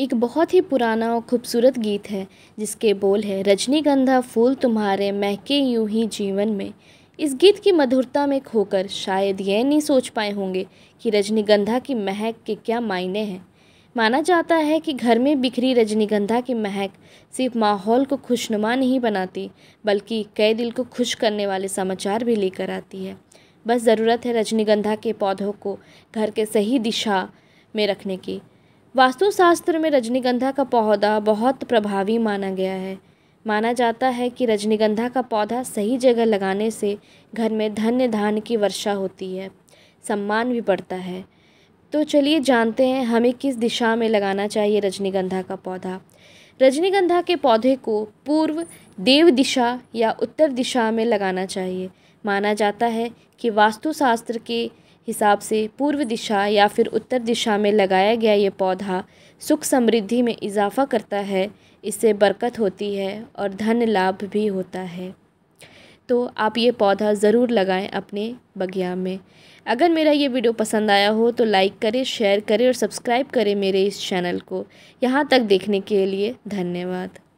एक बहुत ही पुराना और खूबसूरत गीत है जिसके बोल है रजनीगंधा फूल तुम्हारे महके यूं ही जीवन में इस गीत की मधुरता में खोकर शायद यह नहीं सोच पाए होंगे कि रजनीगंधा की महक के क्या मायने हैं माना जाता है कि घर में बिखरी रजनीगंधा की महक सिर्फ माहौल को खुशनुमा नहीं बनाती बल्कि कई दिल को खुश करने वाले समाचार भी लेकर आती है बस ज़रूरत है रजनीगंधा के पौधों को घर के सही दिशा में रखने की वास्तुशास्त्र में रजनीगंधा का पौधा बहुत प्रभावी माना गया है माना जाता है कि रजनीगंधा का पौधा सही जगह लगाने से घर में धन्य धान की वर्षा होती है सम्मान भी बढ़ता है तो चलिए जानते हैं हमें किस दिशा में लगाना चाहिए रजनीगंधा का पौधा रजनीगंधा के पौधे को पूर्व देव दिशा या उत्तर दिशा में लगाना चाहिए माना जाता है कि वास्तुशास्त्र के हिसाब से पूर्व दिशा या फिर उत्तर दिशा में लगाया गया ये पौधा सुख समृद्धि में इजाफ़ा करता है इससे बरकत होती है और धन लाभ भी होता है तो आप ये पौधा ज़रूर लगाएं अपने बगिया में अगर मेरा ये वीडियो पसंद आया हो तो लाइक करें शेयर करें और सब्सक्राइब करें मेरे इस चैनल को यहाँ तक देखने के लिए धन्यवाद